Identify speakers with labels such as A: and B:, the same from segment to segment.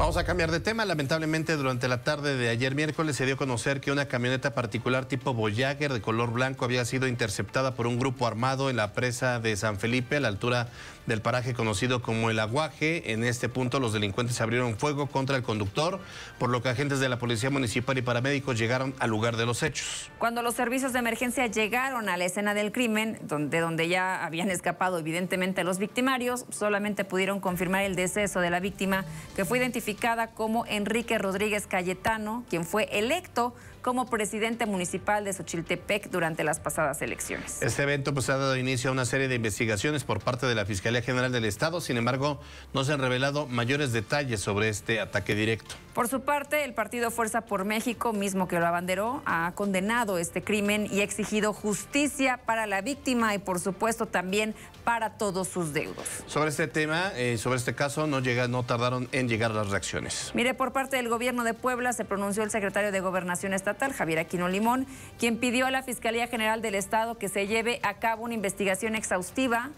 A: Vamos a cambiar de tema. Lamentablemente, durante la tarde de ayer miércoles se dio a conocer que una camioneta particular tipo Voyager de color blanco había sido interceptada por un grupo armado en la presa de San Felipe, a la altura del paraje conocido como El Aguaje. En este punto, los delincuentes abrieron fuego contra el conductor, por lo que agentes de la Policía Municipal y paramédicos llegaron al lugar de los
B: hechos. Cuando los servicios de emergencia llegaron a la escena del crimen, donde, donde ya habían escapado evidentemente los victimarios, solamente pudieron confirmar el deceso de la víctima que fue identificada como Enrique Rodríguez Cayetano, quien fue electo como presidente municipal de Xochiltepec durante las pasadas elecciones.
A: Este evento pues, ha dado inicio a una serie de investigaciones por parte de la Fiscalía General del Estado, sin embargo, no se han revelado mayores detalles sobre este ataque directo.
B: Por su parte, el partido Fuerza por México, mismo que lo abanderó, ha condenado este crimen y ha exigido justicia para la víctima y, por supuesto, también para todos sus deudos.
A: Sobre este tema, eh, sobre este caso, no, no tardaron en llegar las reacciones.
B: Mire, por parte del gobierno de Puebla se pronunció el secretario de Gobernación Estatal, Javier Aquino Limón, quien pidió a la Fiscalía General del Estado que se lleve a cabo una investigación exhaustiva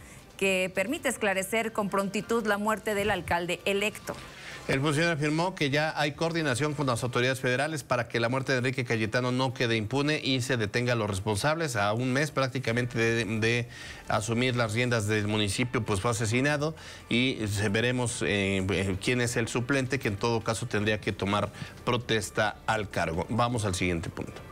B: que permite esclarecer con prontitud la muerte del alcalde electo.
A: El funcionario afirmó que ya hay coordinación con las autoridades federales para que la muerte de Enrique Cayetano no quede impune y se detenga a los responsables. A un mes prácticamente de, asumir las riendas del municipio, pues fue asesinado y veremos eh, eh, quién es el suplente que en todo caso tendría que tomar protesta al cargo. Vamos al siguiente punto.